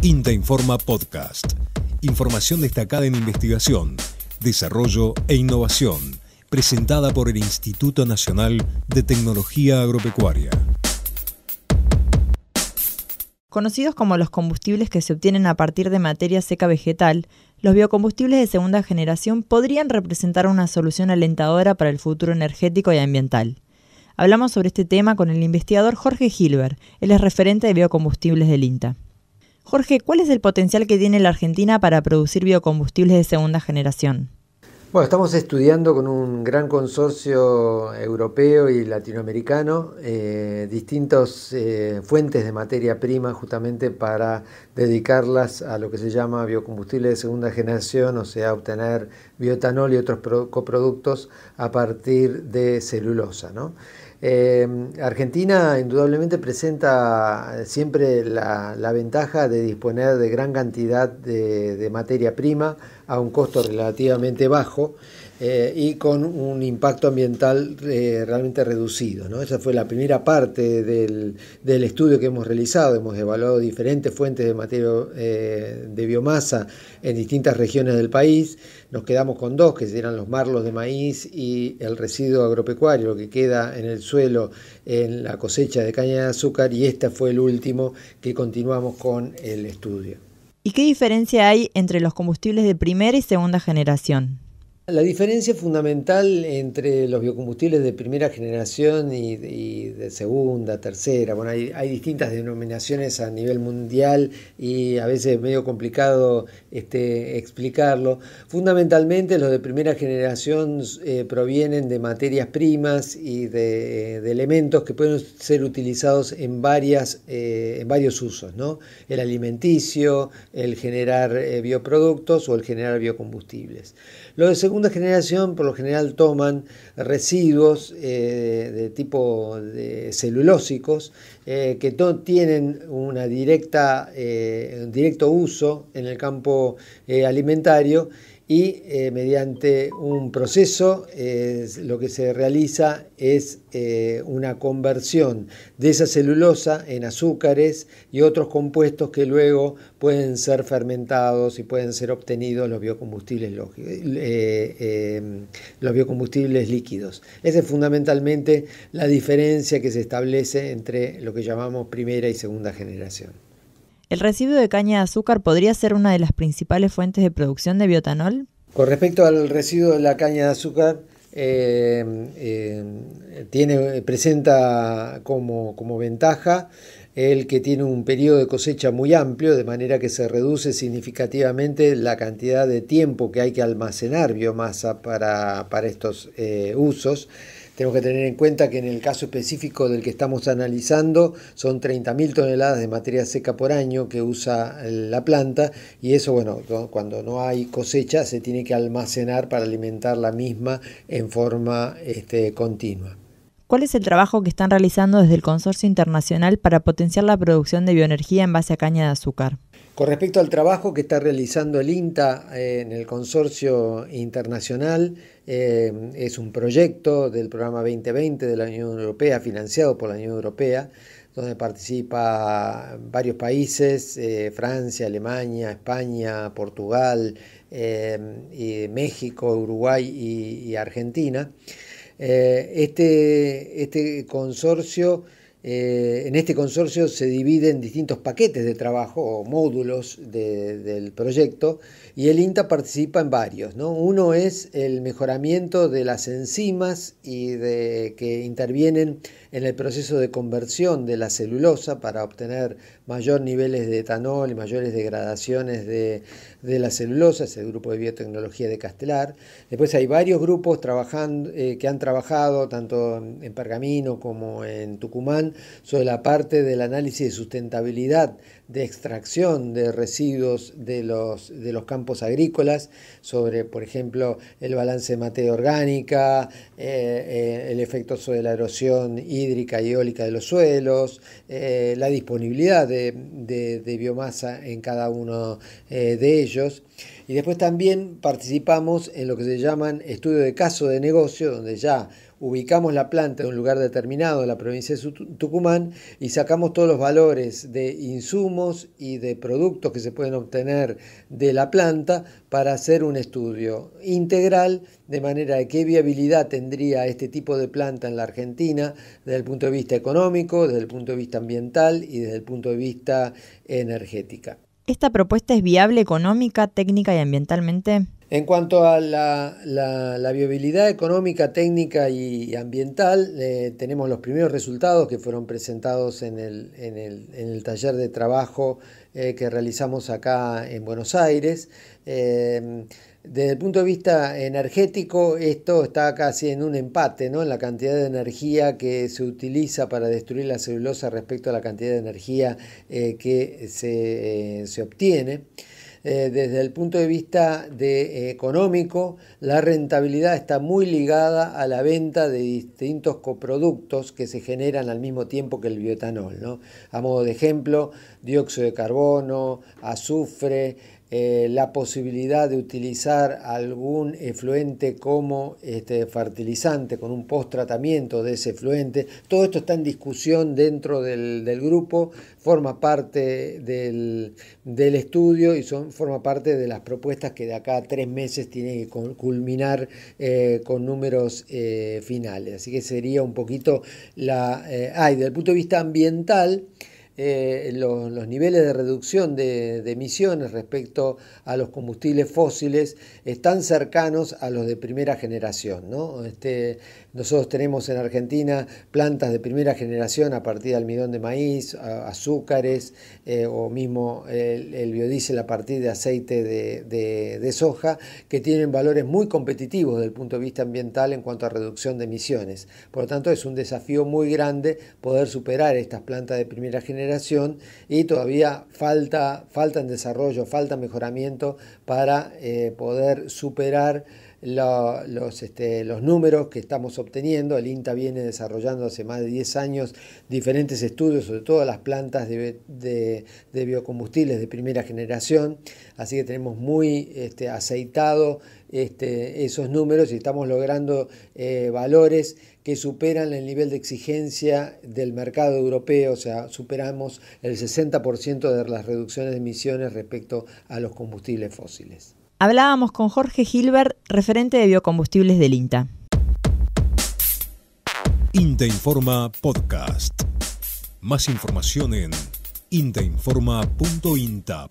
INTA Informa Podcast. Información destacada en investigación, desarrollo e innovación, presentada por el Instituto Nacional de Tecnología Agropecuaria. Conocidos como los combustibles que se obtienen a partir de materia seca vegetal, los biocombustibles de segunda generación podrían representar una solución alentadora para el futuro energético y ambiental. Hablamos sobre este tema con el investigador Jorge Gilbert, él es referente de biocombustibles del INTA. Jorge, ¿cuál es el potencial que tiene la Argentina para producir biocombustibles de segunda generación? Bueno, estamos estudiando con un gran consorcio europeo y latinoamericano eh, distintas eh, fuentes de materia prima justamente para dedicarlas a lo que se llama biocombustible de segunda generación, o sea, obtener bioetanol y otros coproductos a partir de celulosa. ¿no? Em, Argentina indudablemente presenta eh, siempre la, ventaja de disponer de gran cantidad de, de materia prima a un costo relativamente bajo. Eh, y con un impacto ambiental eh, realmente reducido. Esa fue la primera parte del, estudio que hemos realizado. Hemos evaluado diferentes fuentes de materia eh, de biomasa en distintas regiones del país. Nos quedamos con dos, que eran los marlos de maíz y el residuo agropecuario, que queda en el suelo en la cosecha de caña de azúcar. Y este fue el último que continuamos con el estudio. ¿Y qué diferencia hay entre los combustibles de primera y segunda generación? La diferencia fundamental entre los biocombustibles de primera generación y, de segunda, tercera, bueno, hay, distintas denominaciones a nivel mundial y a veces es medio complicado este, explicarlo. Fundamentalmente los de primera generación eh, provienen de materias primas y de, elementos que pueden ser utilizados en, varias, eh, en varios usos, ¿no? El alimenticio, el generar eh, bioproductos o el generar biocombustibles. Lo de segunda generación por lo general toman residuos eh, de tipo celulósicos eh, que no tienen una directa, eh, un directo uso en el campo alimentario y eh, mediante un proceso lo que se realiza es eh, una conversión de esa celulosa en azúcares y otros compuestos que luego pueden ser fermentados y pueden ser obtenidos los biocombustibles, eh, los biocombustibles líquidos. Esa es fundamentalmente la diferencia que se establece entre lo que llamamos primera y segunda generación. ¿El residuo de caña de azúcar podría ser una de las principales fuentes de producción de biotanol? Con respecto al residuo de la caña de azúcar, eh, eh, tiene, presenta como, ventaja el que tiene un periodo de cosecha muy amplio, de manera que se reduce significativamente la cantidad de tiempo que hay que almacenar biomasa para, estos eh, usos. Tenemos que tener en cuenta que en el caso específico del que estamos analizando son 30.000 toneladas de materia seca por año que usa eh, la planta y eso, bueno, cuando no hay cosecha se tiene que almacenar para alimentar la misma en forma este, continua. ¿Cuál es el trabajo que están realizando desde el Consorcio Internacional para potenciar la producción de bioenergía en base a caña de azúcar? Con respecto al trabajo que está realizando el INTA eh, en el consorcio internacional, eh, es un proyecto del programa 2020 de la Unión Europea, financiado por la Unión Europea, donde participa varios países, eh, Francia, Alemania, España, Portugal, México, Uruguay y Argentina. Eh, este, este consorcio eh, en este consorcio se dividen distintos paquetes de trabajo o módulos del proyecto y el INTA participa en varios. Uno es el mejoramiento de las enzimas y de, que intervienen en el proceso de conversión de la celulosa para obtener mayores niveles de etanol y mayores degradaciones de, la celulosa, es el grupo de biotecnología de Castelar. Después hay varios grupos trabajando, eh, que han trabajado tanto en Pergamino como en Tucumán sobre la parte del análisis de sustentabilidad, de extracción de residuos de los, campos agrícolas, sobre, por ejemplo, el balance de materia orgánica, eh, eh, el efecto sobre la erosión hídrica y eólica de los suelos, eh, la disponibilidad de, biomasa en cada uno de ellos. Y después también participamos en lo que se llaman estudio de caso de negocio, donde ya ubicamos la planta en un lugar determinado de la provincia de Tucumán y sacamos todos los valores de insumos y de productos que se pueden obtener de la planta para hacer un estudio integral de manera de qué viabilidad tendría este tipo de planta en la Argentina desde el punto de vista económico, desde el punto de vista ambiental y desde el punto de vista energética. ¿Esta propuesta es viable económica, técnica y ambientalmente? En cuanto a la, viabilidad económica, técnica y ambiental, eh, tenemos los primeros resultados que fueron presentados en el, taller de trabajo eh, que realizamos acá en Buenos Aires. Eh, desde el punto de vista energético, esto está casi en un empate, ¿no? En la cantidad de energía que se utiliza para destruir la celulosa respecto a la cantidad de energía eh, que se, eh, obtiene. Eh, desde el punto de vista de, económico, la rentabilidad está muy ligada a la venta de distintos coproductos que se generan al mismo tiempo que el bioetanol, ¿no? A modo de ejemplo, dióxido de carbono, azufre, eh, la posibilidad de utilizar algún efluente como este, fertilizante, con un post-tratamiento de ese efluente. Todo esto está en discusión dentro del, grupo, forma parte del, estudio y son, forma parte de las propuestas que de acá a tres meses tiene que culminar eh, con números eh, finales. Así que sería un poquito la... ah, y desde el punto de vista ambiental, eh, los, niveles de reducción de, emisiones respecto a los combustibles fósiles están cercanos a los de primera generación. Este, nosotros tenemos en Argentina plantas de primera generación a partir de almidón de maíz, azúcares eh, o mismo el, biodiesel a partir de aceite de, de soja que tienen valores muy competitivos desde el punto de vista ambiental en cuanto a reducción de emisiones. Por lo tanto, es un desafío muy grande poder superar estas plantas de primera generación y todavía falta, falta en desarrollo, falta mejoramiento para eh, poder superar los, este, los números que estamos obteniendo. El INTA viene desarrollando hace más de 10 años diferentes estudios, sobre todas las plantas de, biocombustibles de primera generación. Así que tenemos muy este, aceitado este, esos números y estamos logrando eh, valores que superan el nivel de exigencia del mercado europeo, o sea, superamos el 60% de las reducciones de emisiones respecto a los combustibles fósiles. Hablábamos con Jorge Gilbert, referente de biocombustibles del INTA. INTA Informa Podcast. Más información en intainforma.inta.gov.ar.